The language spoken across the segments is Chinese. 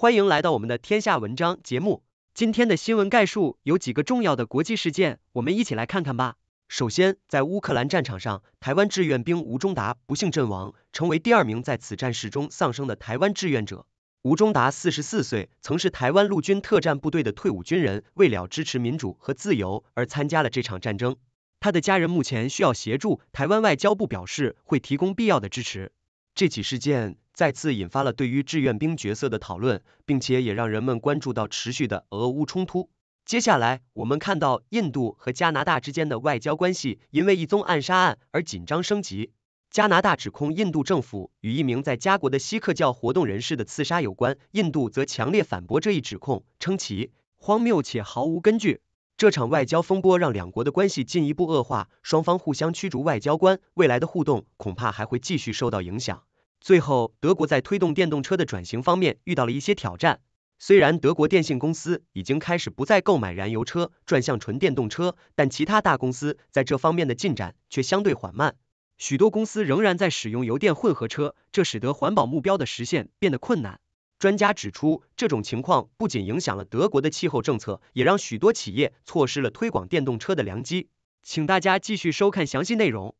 欢迎来到我们的天下文章节目。今天的新闻概述有几个重要的国际事件，我们一起来看看吧。首先，在乌克兰战场上，台湾志愿兵吴忠达不幸阵亡，成为第二名在此战事中丧生的台湾志愿者。吴忠达四十四岁，曾是台湾陆军特战部队的退伍军人，为了支持民主和自由而参加了这场战争。他的家人目前需要协助，台湾外交部表示会提供必要的支持。这起事件再次引发了对于志愿兵角色的讨论，并且也让人们关注到持续的俄乌冲突。接下来，我们看到印度和加拿大之间的外交关系因为一宗暗杀案而紧张升级。加拿大指控印度政府与一名在加国的锡克教活动人士的刺杀有关，印度则强烈反驳这一指控，称其荒谬且毫无根据。这场外交风波让两国的关系进一步恶化，双方互相驱逐外交官，未来的互动恐怕还会继续受到影响。最后，德国在推动电动车的转型方面遇到了一些挑战。虽然德国电信公司已经开始不再购买燃油车，转向纯电动车，但其他大公司在这方面的进展却相对缓慢。许多公司仍然在使用油电混合车，这使得环保目标的实现变得困难。专家指出，这种情况不仅影响了德国的气候政策，也让许多企业错失了推广电动车的良机。请大家继续收看详细内容。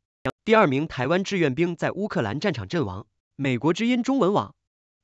第二名台湾志愿兵在乌克兰战场阵亡。美国之音中文网，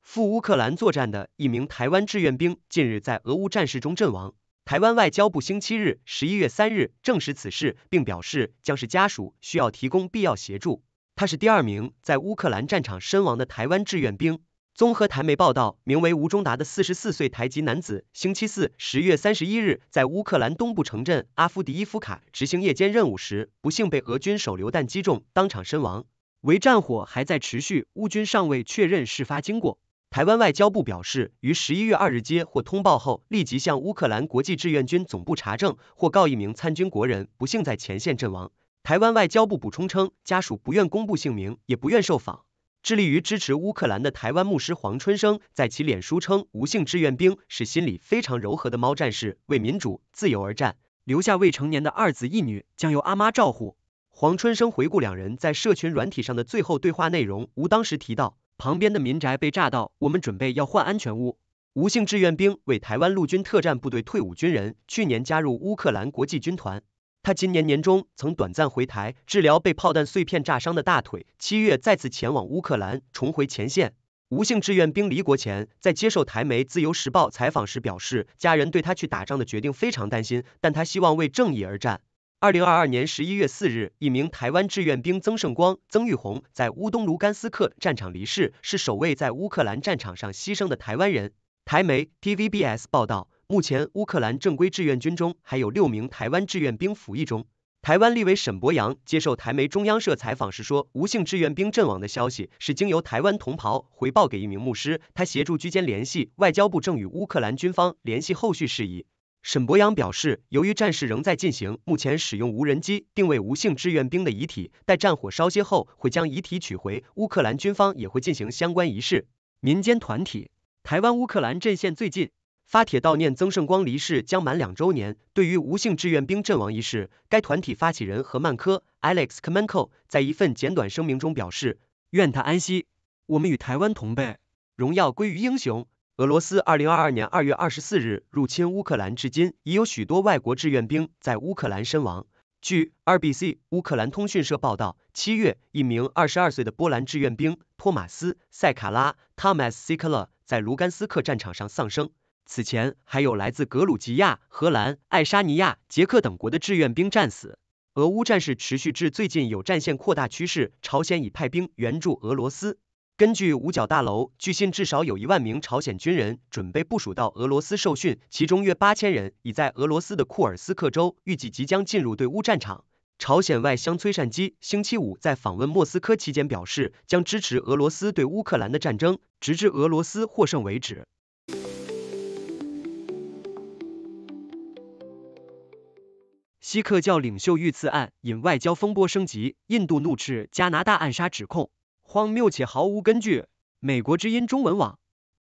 赴乌克兰作战的一名台湾志愿兵近日在俄乌战事中阵亡。台湾外交部星期日（十一月三日）证实此事，并表示将是家属需要提供必要协助。他是第二名在乌克兰战场身亡的台湾志愿兵。综合台媒报道，名为吴中达的四十四岁台籍男子，星期四十月三十一日在乌克兰东部城镇阿夫迪伊夫卡执行夜间任务时，不幸被俄军手榴弹击中，当场身亡。为战火还在持续，乌军尚未确认事发经过。台湾外交部表示，于十一月二日接获通报后，立即向乌克兰国际志愿军总部查证，或告一名参军国人不幸在前线阵亡。台湾外交部补充称，家属不愿公布姓名，也不愿受访。致力于支持乌克兰的台湾牧师黄春生在其脸书称，吴姓志愿兵是心里非常柔和的猫战士，为民主自由而战，留下未成年的二子一女将由阿妈照顾。黄春生回顾两人在社群软体上的最后对话内容，吴当时提到，旁边的民宅被炸到，我们准备要换安全屋。吴姓志愿兵为台湾陆军特战部队退伍军人，去年加入乌克兰国际军团。他今年年中曾短暂回台治疗被炮弹碎片炸伤的大腿，七月再次前往乌克兰重回前线。吴姓志愿兵离国前，在接受台媒《自由时报》采访时表示，家人对他去打仗的决定非常担心，但他希望为正义而战。二零二二年十一月四日，一名台湾志愿兵曾胜光、曾玉红在乌东卢甘斯克战场离世，是首位在乌克兰战场上牺牲的台湾人。台媒 TVBS 报道。目前，乌克兰正规志愿军中还有六名台湾志愿兵服役中。台湾立委沈博洋接受台媒中央社采访时说，吴姓志愿兵阵亡的消息是经由台湾同袍回报给一名牧师，他协助居间联系。外交部正与乌克兰军方联系后续事宜。沈博洋表示，由于战事仍在进行，目前使用无人机定位吴姓志愿兵的遗体，待战火烧歇后会将遗体取回。乌克兰军方也会进行相关仪式。民间团体台湾乌克兰阵线最近。发帖悼念曾圣光离世将满两周年。对于无姓志愿兵阵亡一事，该团体发起人何曼科 （Alex Kamenko） 在一份简短声明中表示：“愿他安息，我们与台湾同辈，荣耀归于英雄。”俄罗斯2022年2月24日入侵乌克兰至今，已有许多外国志愿兵在乌克兰身亡。据 RBC 乌克兰通讯社报道，7月，一名22岁的波兰志愿兵托马斯·塞卡拉 （Thomas s i k o l a 在卢甘斯克战场上丧生。此前，还有来自格鲁吉亚、荷兰、爱沙尼亚、捷克等国的志愿兵战死。俄乌战事持续至最近有战线扩大趋势，朝鲜已派兵援助俄罗斯。根据五角大楼，据信至少有一万名朝鲜军人准备部署到俄罗斯受训，其中约八千人已在俄罗斯的库尔斯克州，预计即将进入对乌战场。朝鲜外相崔善基星期五在访问莫斯科期间表示，将支持俄罗斯对乌克兰的战争，直至俄罗斯获胜为止。锡克教领袖遇刺案引外交风波升级，印度怒斥加拿大暗杀指控荒谬且毫无根据。美国之音中文网：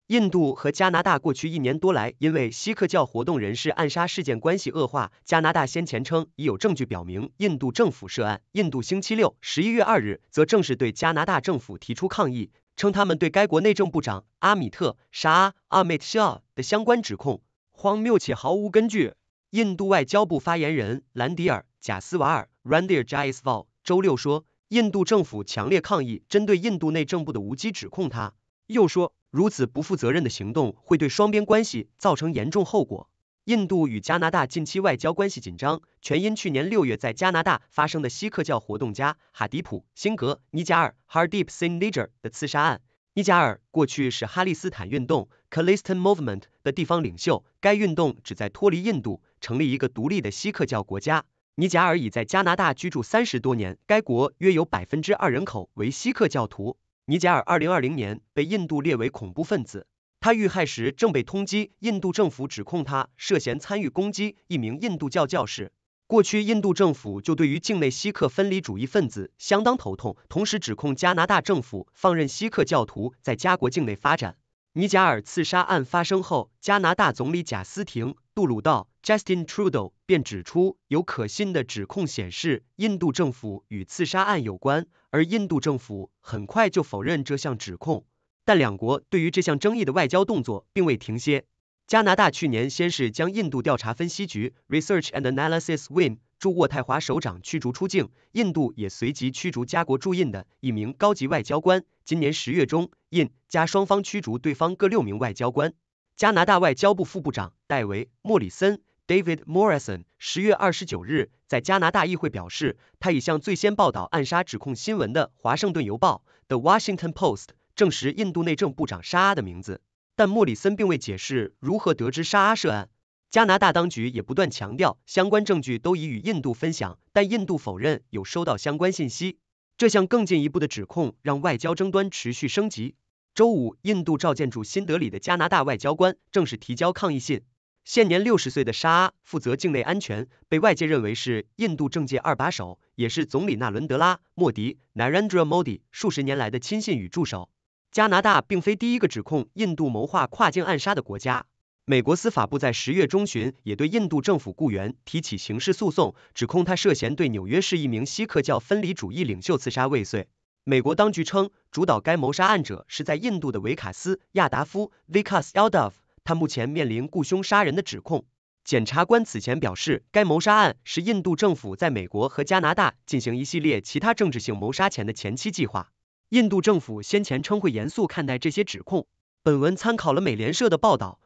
印度和加拿大过去一年多来因为锡克教活动人士暗杀事件关系恶化。加拿大先前称已有证据表明印度政府涉案，印度星期六（十一月二日）则正式对加拿大政府提出抗议，称他们对该国内政部长阿米特·沙阿 m 特·肖 s h 的相关指控荒谬且毫无根据。印度外交部发言人兰迪尔·贾斯瓦尔 r a n d i e Jaiswal） 周六说，印度政府强烈抗议针对印度内政部的无稽指控。他又说，如此不负责任的行动会对双边关系造成严重后果。印度与加拿大近期外交关系紧张，全因去年六月在加拿大发生的锡克教活动家哈迪普·辛格·尼加尔 h a r d e e p Singh n i j j r 的刺杀案。尼加尔过去是哈利斯坦运动 （Khalistan Movement） 的地方领袖，该运动旨在脱离印度。成立一个独立的锡克教国家。尼贾尔已在加拿大居住三十多年，该国约有百分之二人口为锡克教徒。尼贾尔二零二零年被印度列为恐怖分子，他遇害时正被通缉。印度政府指控他涉嫌参与攻击一名印度教教士。过去，印度政府就对于境内锡克分离主义分子相当头痛，同时指控加拿大政府放任锡克教徒在加国境内发展。尼贾尔刺杀案发生后，加拿大总理贾斯廷。杜鲁道 （Justin Trudeau） 便指出，有可信的指控显示印度政府与刺杀案有关，而印度政府很快就否认这项指控。但两国对于这项争议的外交动作并未停歇。加拿大去年先是将印度调查分析局 （Research and Analysis Wing） 驻渥太华首长驱逐出境，印度也随即驱逐加国驻印的一名高级外交官。今年十月中，印加双方驱逐对方各六名外交官。加拿大外交部副部长戴维·莫里森 （David Morrison） 十月二十九日在加拿大议会表示，他已向最先报道暗杀指控新闻的《华盛顿邮报》（The Washington Post） 证实印度内政部长沙阿的名字，但莫里森并未解释如何得知沙阿涉案。加拿大当局也不断强调，相关证据都已与印度分享，但印度否认有收到相关信息。这项更进一步的指控让外交争端持续升级。周五，印度召见驻新德里的加拿大外交官，正式提交抗议信。现年六十岁的沙阿负责境内安全，被外界认为是印度政界二把手，也是总理纳伦德拉·莫迪 （Narendra Modi） 数十年来的亲信与助手。加拿大并非第一个指控印度谋划跨境暗杀的国家。美国司法部在十月中旬也对印度政府雇员提起刑事诉讼，指控他涉嫌对纽约市一名锡克教分离主义领袖刺杀未遂。美国当局称，主导该谋杀案者是在印度的维卡斯·亚达夫 （Vikas Yadav），他目前面临雇凶杀人的指控。检察官此前表示，该谋杀案是印度政府在美国和加拿大进行一系列其他政治性谋杀前的前期计划。印度政府先前称会严肃看待这些指控。本文参考了美联社的报道。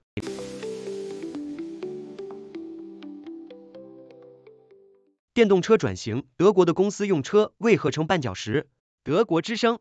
电动车转型，德国的公司用车为何成绊脚石？德国之声、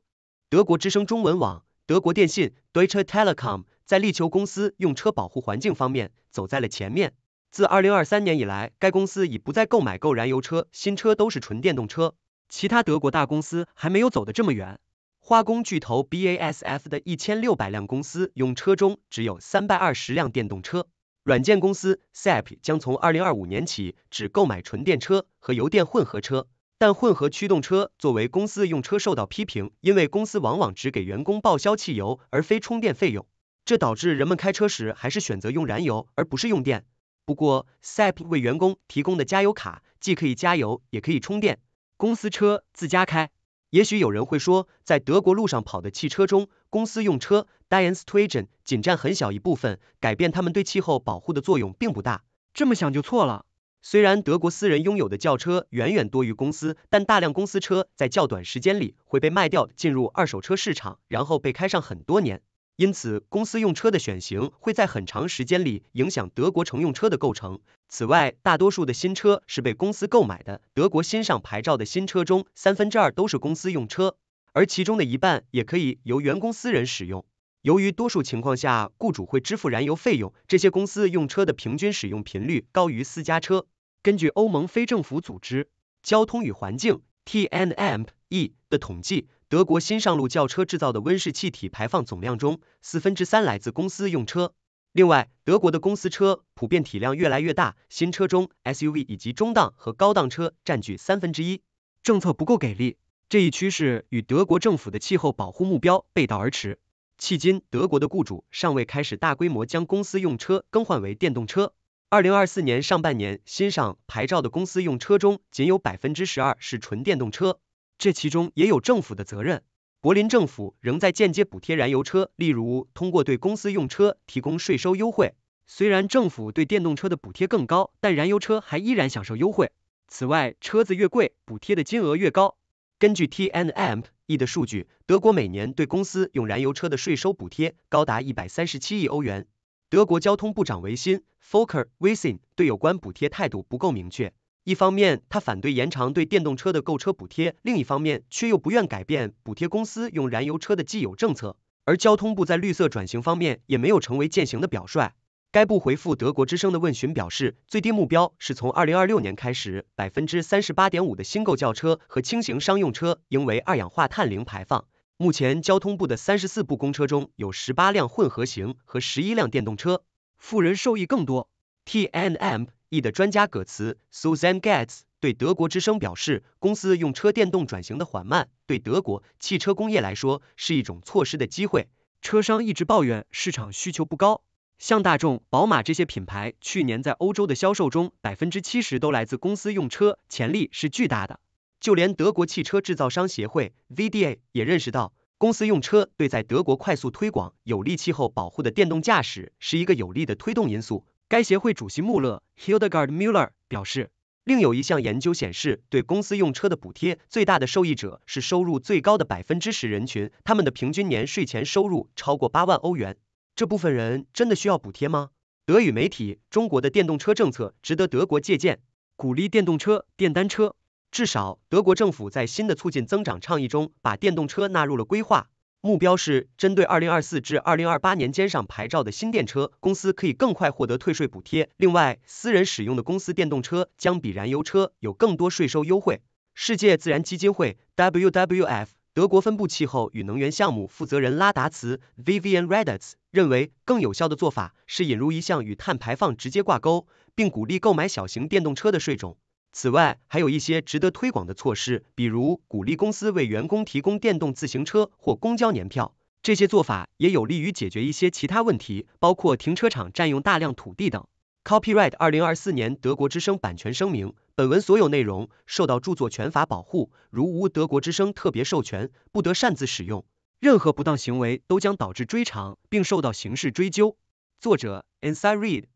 德国之声中文网、德国电信 Deutsche Telekom 在力求公司用车保护环境方面走在了前面。自2023年以来，该公司已不再购买购燃油车，新车都是纯电动车。其他德国大公司还没有走得这么远。化工巨头 BASF 的1600辆公司用车中只有320辆电动车。软件公司 SAP 将从2025年起只购买纯电车和油电混合车。但混合驱动车作为公司用车受到批评，因为公司往往只给员工报销汽油，而非充电费用，这导致人们开车时还是选择用燃油而不是用电。不过，SAP 为员工提供的加油卡既可以加油，也可以充电。公司车自家开。也许有人会说，在德国路上跑的汽车中，公司用车 d i e n s t r a g e n 仅占很小一部分，改变他们对气候保护的作用并不大。这么想就错了。虽然德国私人拥有的轿车远远多于公司，但大量公司车在较短时间里会被卖掉，进入二手车市场，然后被开上很多年。因此，公司用车的选型会在很长时间里影响德国乘用车的构成。此外，大多数的新车是被公司购买的。德国新上牌照的新车中，三分之二都是公司用车，而其中的一半也可以由员工私人使用。由于多数情况下，雇主会支付燃油费用，这些公司用车的平均使用频率高于私家车。根据欧盟非政府组织交通与环境 T N M E 的统计，德国新上路轿车制造的温室气体排放总量中，四分之三来自公司用车。另外，德国的公司车普遍体量越来越大，新车中 SUV 以及中档和高档车占据三分之一。政策不够给力，这一趋势与德国政府的气候保护目标背道而驰。迄今，德国的雇主尚未开始大规模将公司用车更换为电动车。二零二四年上半年，新上牌照的公司用车中仅有百分之十二是纯电动车。这其中也有政府的责任。柏林政府仍在间接补贴燃油车，例如通过对公司用车提供税收优惠。虽然政府对电动车的补贴更高，但燃油车还依然享受优惠。此外，车子越贵，补贴的金额越高。根据 T N M E 的数据，德国每年对公司用燃油车的税收补贴高达一百三十七亿欧元。德国交通部长维辛 （Folker w i s s i n 对有关补贴态度不够明确。一方面，他反对延长对电动车的购车补贴；另一方面，却又不愿改变补贴公司用燃油车的既有政策。而交通部在绿色转型方面也没有成为践行的表率。该部回复德国之声的问询表示，最低目标是从二零二六年开始，百分之三十八点五的新购轿车和轻型商用车应为二氧化碳零排放。目前交通部的三十四部公车中有十八辆混合型和十一辆电动车，富人受益更多。TNE M 的专家葛茨 Suzanne Gates 对德国之声表示，公司用车电动转型的缓慢，对德国汽车工业来说是一种错失的机会。车商一直抱怨市场需求不高，像大众、宝马这些品牌，去年在欧洲的销售中百分之七十都来自公司用车，潜力是巨大的。就连德国汽车制造商协会 VDA 也认识到，公司用车对在德国快速推广有利气候保护的电动驾驶是一个有力的推动因素。该协会主席穆勒 Hildegarde m u l l e r 表示。另有一项研究显示，对公司用车的补贴，最大的受益者是收入最高的百分之十人群，他们的平均年税前收入超过八万欧元。这部分人真的需要补贴吗？德语媒体中国的电动车政策值得德国借鉴，鼓励电动车、电单车。至少，德国政府在新的促进增长倡议中把电动车纳入了规划，目标是针对二零二四至二零二八年间上牌照的新电车，公司可以更快获得退税补贴。另外，私人使用的公司电动车将比燃油车有更多税收优惠。世界自然基金会 （WWF） 德国分布气候与能源项目负责人拉达茨 （Vivian r e d i t z 认为，更有效的做法是引入一项与碳排放直接挂钩，并鼓励购买小型电动车的税种。此外，还有一些值得推广的措施，比如鼓励公司为员工提供电动自行车或公交年票，这些做法也有利于解决一些其他问题，包括停车场占用大量土地等。Copyright 二零二四年德国之声版权声明，本文所有内容受到著作权法保护，如无德国之声特别授权，不得擅自使用，任何不当行为都将导致追偿并受到刑事追究。作者 Inside r e d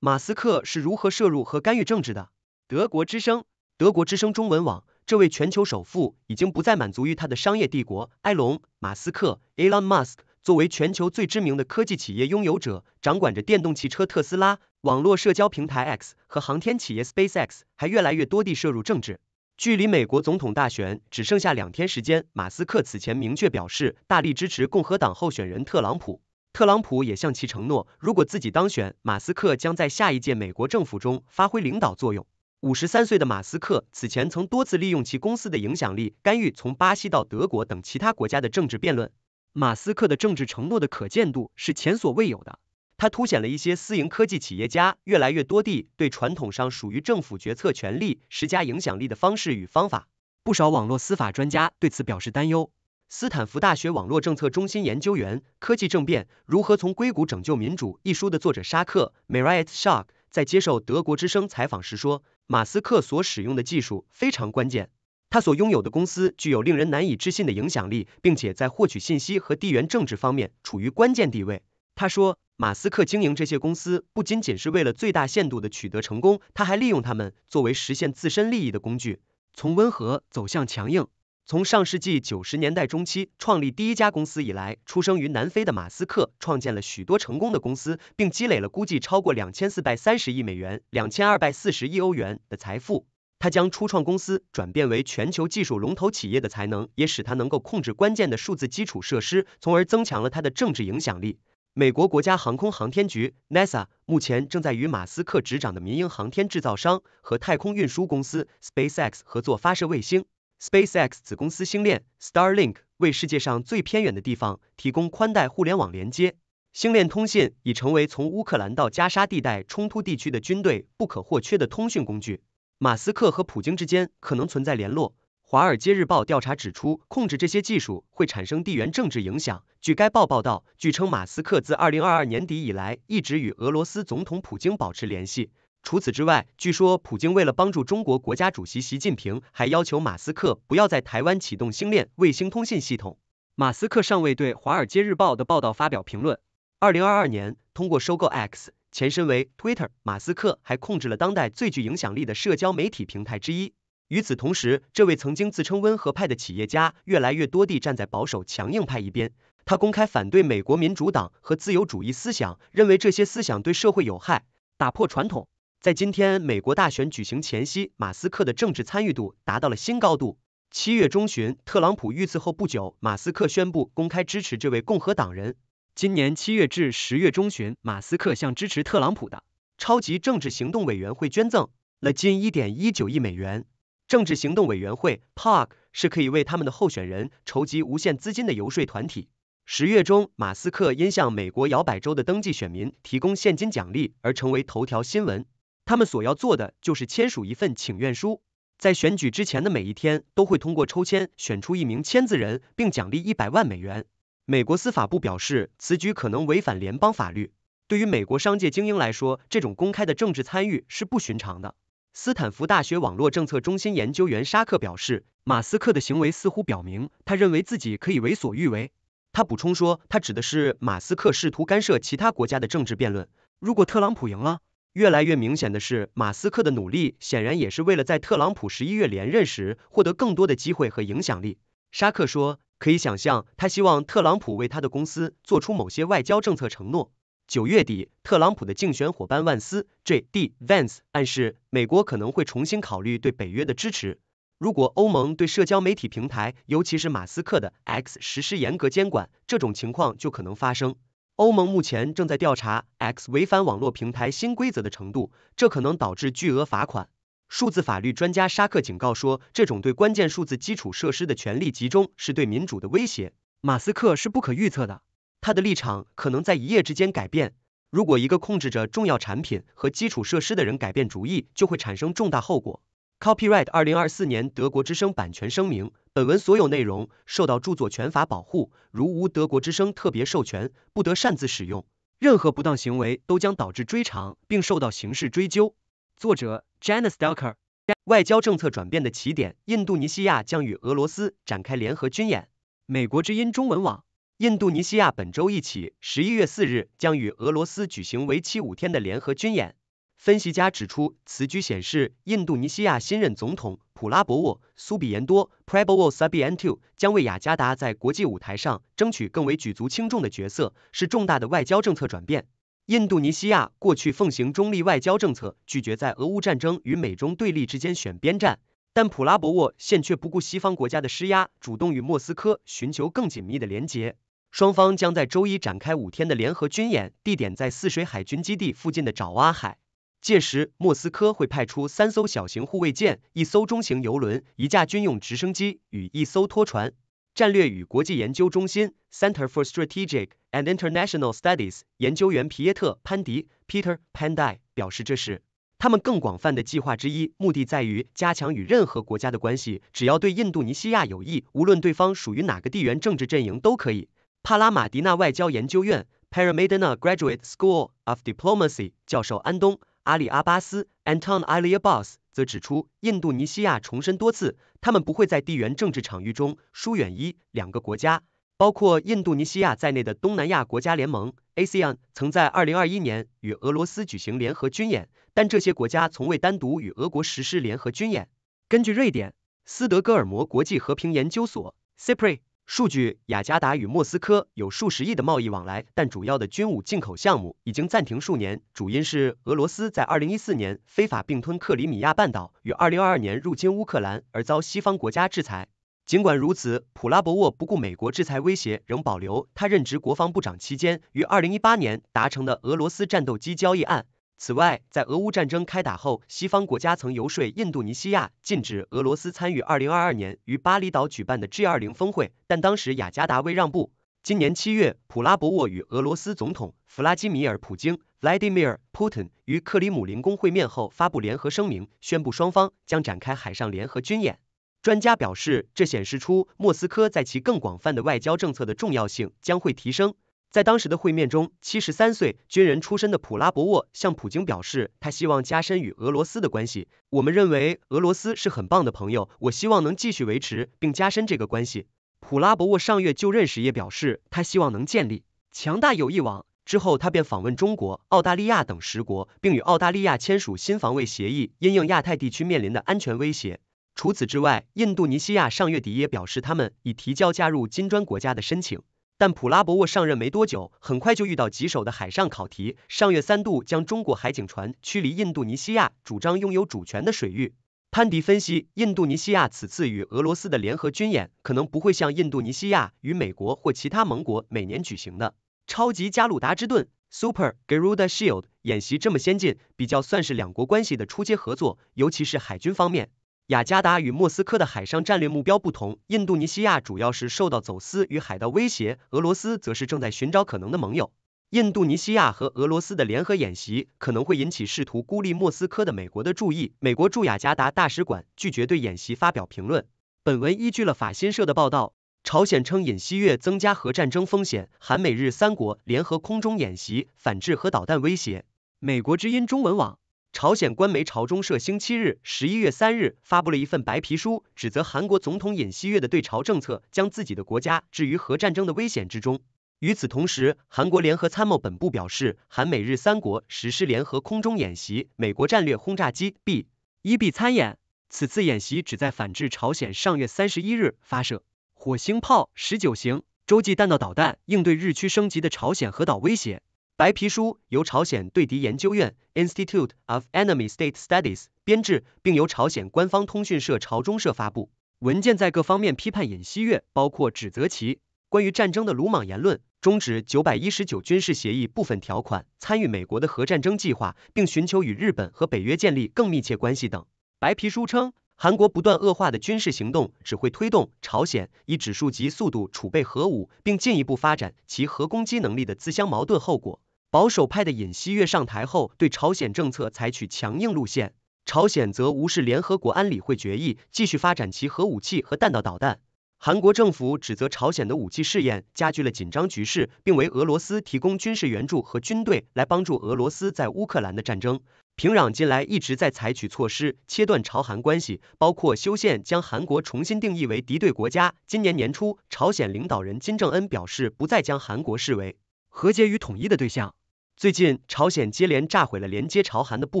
马斯克是如何涉入和干预政治的？德国之声，德国之声中文网。这位全球首富已经不再满足于他的商业帝国。埃隆·马斯克 （Elon Musk） 作为全球最知名的科技企业拥有者，掌管着电动汽车特斯拉、网络社交平台 X 和航天企业 SpaceX，还越来越多地涉入政治。距离美国总统大选只剩下两天时间，马斯克此前明确表示大力支持共和党候选人特朗普。特朗普也向其承诺，如果自己当选，马斯克将在下一届美国政府中发挥领导作用。五十三岁的马斯克此前曾多次利用其公司的影响力干预从巴西到德国等其他国家的政治辩论。马斯克的政治承诺的可见度是前所未有的，它凸显了一些私营科技企业家越来越多地对传统上属于政府决策权力施加影响力的方式与方法。不少网络司法专家对此表示担忧。斯坦福大学网络政策中心研究员、科技政变如何从硅谷拯救民主一书的作者沙克 （Merrit s h a c k 在接受德国之声采访时说：“马斯克所使用的技术非常关键，他所拥有的公司具有令人难以置信的影响力，并且在获取信息和地缘政治方面处于关键地位。”他说：“马斯克经营这些公司不仅仅是为了最大限度地取得成功，他还利用他们作为实现自身利益的工具，从温和走向强硬。”从上世纪九十年代中期创立第一家公司以来，出生于南非的马斯克创建了许多成功的公司，并积累了估计超过两千四百三十亿美元、两千二百四十亿欧元的财富。他将初创公司转变为全球技术龙头企业的才能，也使他能够控制关键的数字基础设施，从而增强了他的政治影响力。美国国家航空航天局 （NASA） 目前正在与马斯克执掌的民营航天制造商和太空运输公司 SpaceX 合作发射卫星。SpaceX 子公司星链 Starlink 为世界上最偏远的地方提供宽带互联网连接。星链通信已成为从乌克兰到加沙地带冲突地区的军队不可或缺的通讯工具。马斯克和普京之间可能存在联络。《华尔街日报》调查指出，控制这些技术会产生地缘政治影响。据该报报道，据称马斯克自2022年底以来一直与俄罗斯总统普京保持联系。除此之外，据说普京为了帮助中国国家主席习近平，还要求马斯克不要在台湾启动星链卫星通信系统。马斯克尚未对《华尔街日报》的报道发表评论。二零二二年，通过收购 X（ 前身为 Twitter），马斯克还控制了当代最具影响力的社交媒体平台之一。与此同时，这位曾经自称温和派的企业家，越来越多地站在保守强硬派一边。他公开反对美国民主党和自由主义思想，认为这些思想对社会有害，打破传统。在今天美国大选举行前夕，马斯克的政治参与度达到了新高度。七月中旬，特朗普遇刺后不久，马斯克宣布公开支持这位共和党人。今年七月至十月中旬，马斯克向支持特朗普的超级政治行动委员会捐赠了近1.19亿美元。政治行动委员会 （PAC） r 是可以为他们的候选人筹集无限资金的游说团体。十月中，马斯克因向美国摇摆州的登记选民提供现金奖励而成为头条新闻。他们所要做的就是签署一份请愿书，在选举之前的每一天都会通过抽签选出一名签字人，并奖励一百万美元。美国司法部表示，此举可能违反联邦法律。对于美国商界精英来说，这种公开的政治参与是不寻常的。斯坦福大学网络政策中心研究员沙克表示，马斯克的行为似乎表明他认为自己可以为所欲为。他补充说，他指的是马斯克试图干涉其他国家的政治辩论。如果特朗普赢了。越来越明显的是，马斯克的努力显然也是为了在特朗普十一月连任时获得更多的机会和影响力。沙克说：“可以想象，他希望特朗普为他的公司做出某些外交政策承诺。”九月底，特朗普的竞选伙伴万斯 （J. D. Vance） 暗示，美国可能会重新考虑对北约的支持。如果欧盟对社交媒体平台，尤其是马斯克的 X 实施严格监管，这种情况就可能发生。欧盟目前正在调查 X 违反网络平台新规则的程度，这可能导致巨额罚款。数字法律专家沙克警告说，这种对关键数字基础设施的权力集中是对民主的威胁。马斯克是不可预测的，他的立场可能在一夜之间改变。如果一个控制着重要产品和基础设施的人改变主意，就会产生重大后果。Copyright 二零二四年德国之声版权声明：本文所有内容受到著作权法保护，如无德国之声特别授权，不得擅自使用。任何不当行为都将导致追偿并受到刑事追究。作者 j a n c e d a l k e r 外交政策转变的起点：印度尼西亚将与俄罗斯展开联合军演。美国之音中文网：印度尼西亚本周一起，十一月四日将与俄罗斯举行为期五天的联合军演。分析家指出，此举显示印度尼西亚新任总统普拉博沃·苏比延多 （Prabowo Subianto） 将为雅加达在国际舞台上争取更为举足轻重的角色，是重大的外交政策转变。印度尼西亚过去奉行中立外交政策，拒绝在俄乌战争与美中对立之间选边站，但普拉博沃现却不顾西方国家的施压，主动与莫斯科寻求更紧密的联结。双方将在周一展开五天的联合军演，地点在泗水海军基地附近的爪哇海。届时，莫斯科会派出三艘小型护卫舰、一艘中型油轮、一架军用直升机与一艘拖船。战略与国际研究中心 （Center for Strategic and International Studies） 研究员皮耶特·潘迪 （Peter Pandey） 表示，这是他们更广泛的计划之一，目的在于加强与任何国家的关系，只要对印度尼西亚有益，无论对方属于哪个地缘政治阵营都可以。帕拉马迪纳外交研究院 （Paramedina Graduate School of Diplomacy） 教授安东。阿里阿巴斯 （Anton Ali a b a s 则指出，印度尼西亚重申多次，他们不会在地缘政治场域中疏远一两个国家，包括印度尼西亚在内的东南亚国家联盟 （ASEAN） 曾在2021年与俄罗斯举行联合军演，但这些国家从未单独与俄国实施联合军演。根据瑞典斯德哥尔摩国际和平研究所 （SIPRI）。数据：雅加达与莫斯科有数十亿的贸易往来，但主要的军武进口项目已经暂停数年，主因是俄罗斯在二零一四年非法并吞克里米亚半岛，与二零二二年入侵乌克兰而遭西方国家制裁。尽管如此，普拉博沃不顾美国制裁威胁，仍保留他任职国防部长期间于二零一八年达成的俄罗斯战斗机交易案。此外，在俄乌战争开打后，西方国家曾游说印度尼西亚禁止俄罗斯参与二零二二年于巴厘岛举办的 G 二零峰会，但当时雅加达未让步。今年七月，普拉博沃与俄罗斯总统弗拉基米尔普京 （Vladimir Putin） 于克里姆林宫会面后，发布联合声明，宣布双方将展开海上联合军演。专家表示，这显示出莫斯科在其更广泛的外交政策的重要性将会提升。在当时的会面中，七十三岁军人出身的普拉博沃向普京表示，他希望加深与俄罗斯的关系。我们认为俄罗斯是很棒的朋友，我希望能继续维持并加深这个关系。普拉博沃上月就任时也表示，他希望能建立强大友谊网。之后，他便访问中国、澳大利亚等十国，并与澳大利亚签署新防卫协议，因应亚太地区面临的安全威胁。除此之外，印度尼西亚上月底也表示，他们已提交加入金砖国家的申请。但普拉博沃上任没多久，很快就遇到棘手的海上考题。上月三度将中国海警船驱离印度尼西亚主张拥有主权的水域。潘迪分析，印度尼西亚此次与俄罗斯的联合军演，可能不会像印度尼西亚与美国或其他盟国每年举行的“超级加鲁达之盾 ”（Super Garuda Shield） 演习这么先进，比较算是两国关系的初阶合作，尤其是海军方面。雅加达与莫斯科的海上战略目标不同，印度尼西亚主要是受到走私与海盗威胁，俄罗斯则是正在寻找可能的盟友。印度尼西亚和俄罗斯的联合演习可能会引起试图孤立莫斯科的美国的注意。美国驻雅加达大使馆拒绝对演习发表评论。本文依据了法新社的报道。朝鲜称尹锡悦增加核战争风险，韩美日三国联合空中演习反制核导弹威胁。美国之音中文网。朝鲜官媒朝中社星期日（十一月三日）发布了一份白皮书，指责韩国总统尹锡悦的对朝政策将自己的国家置于核战争的危险之中。与此同时，韩国联合参谋本部表示，韩美日三国实施联合空中演习，美国战略轰炸机 B-1B 参演。此次演习旨在反制朝鲜上月三十一日发射火星炮十九型洲际弹道导弹，应对日趋升级的朝鲜核导威胁。白皮书由朝鲜对敌研究院 （Institute of Enemy State Studies） 编制，并由朝鲜官方通讯社朝中社发布。文件在各方面批判尹锡悦，包括指责其关于战争的鲁莽言论、终止九百一十九军事协议部分条款、参与美国的核战争计划，并寻求与日本和北约建立更密切关系等。白皮书称，韩国不断恶化的军事行动只会推动朝鲜以指数级速度储备核武，并进一步发展其核攻击能力的自相矛盾后果。保守派的尹锡悦上台后，对朝鲜政策采取强硬路线，朝鲜则无视联合国安理会决议，继续发展其核武器和弹道导弹。韩国政府指责朝鲜的武器试验加剧了紧张局势，并为俄罗斯提供军事援助和军队来帮助俄罗斯在乌克兰的战争。平壤近来一直在采取措施切断朝韩关系，包括修宪将韩国重新定义为敌对国家。今年年初，朝鲜领导人金正恩表示不再将韩国视为和解与统一的对象。最近，朝鲜接连炸毁了连接朝韩的部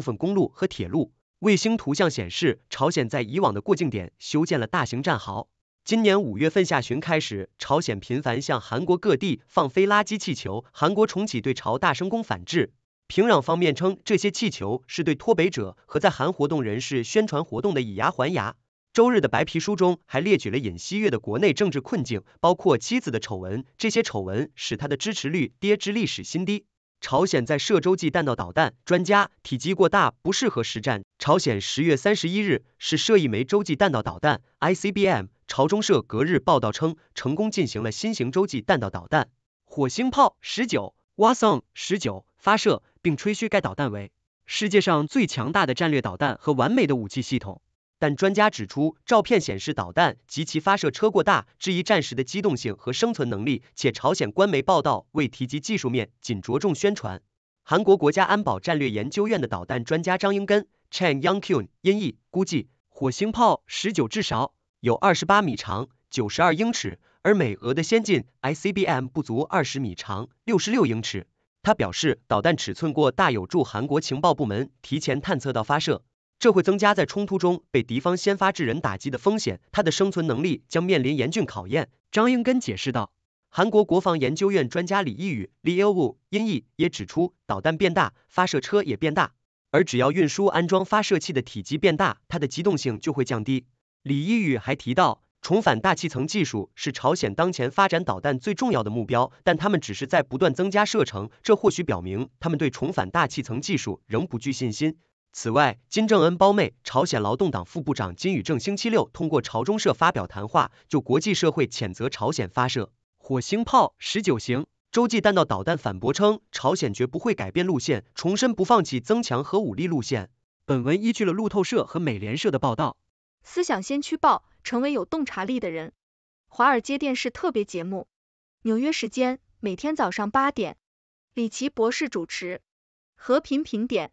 分公路和铁路。卫星图像显示，朝鲜在以往的过境点修建了大型战壕。今年五月份下旬开始，朝鲜频繁向韩国各地放飞垃圾气球。韩国重启对朝大声公反制。平壤方面称，这些气球是对脱北者和在韩活动人士宣传活动的以牙还牙。周日的白皮书中还列举了尹锡悦的国内政治困境，包括妻子的丑闻。这些丑闻使他的支持率跌至历史新低。朝鲜在射洲际弹道导弹，专家体积过大不适合实战。朝鲜十月三十一日是射一枚洲际弹道导弹 （ICBM）。朝中社隔日报道称，成功进行了新型洲际弹道导弹“火星炮十九 ”（Wassong 19） 发射，并吹嘘该导弹为世界上最强大的战略导弹和完美的武器系统。但专家指出，照片显示导弹及其发射车过大，质疑战时的机动性和生存能力。且朝鲜官媒报道未提及技术面，仅着重宣传。韩国国家安保战略研究院的导弹专家张英根 （Chang Young Koon，音译）估计，火星炮十九至少有二十八米长（九十二英尺），而美俄的先进 ICBM 不足二十米长（六十六英尺）。他表示，导弹尺寸过大有助韩国情报部门提前探测到发射。这会增加在冲突中被敌方先发制人打击的风险，它的生存能力将面临严峻考验。张英根解释道。韩国国防研究院专家李一宇 （Lee Il Woo，音译）也指出，导弹变大，发射车也变大，而只要运输安装发射器的体积变大，它的机动性就会降低。李一宇还提到，重返大气层技术是朝鲜当前发展导弹最重要的目标，但他们只是在不断增加射程，这或许表明他们对重返大气层技术仍不具信心。此外，金正恩胞妹、朝鲜劳动党副部长金宇正星期六通过朝中社发表谈话，就国际社会谴责朝鲜发射火星炮十九型洲际弹道导弹反驳称，朝鲜绝不会改变路线，重申不放弃增强核武力路线。本文依据了路透社和美联社的报道。思想先驱报，成为有洞察力的人。华尔街电视特别节目，纽约时间每天早上八点，李奇博士主持。和平评点。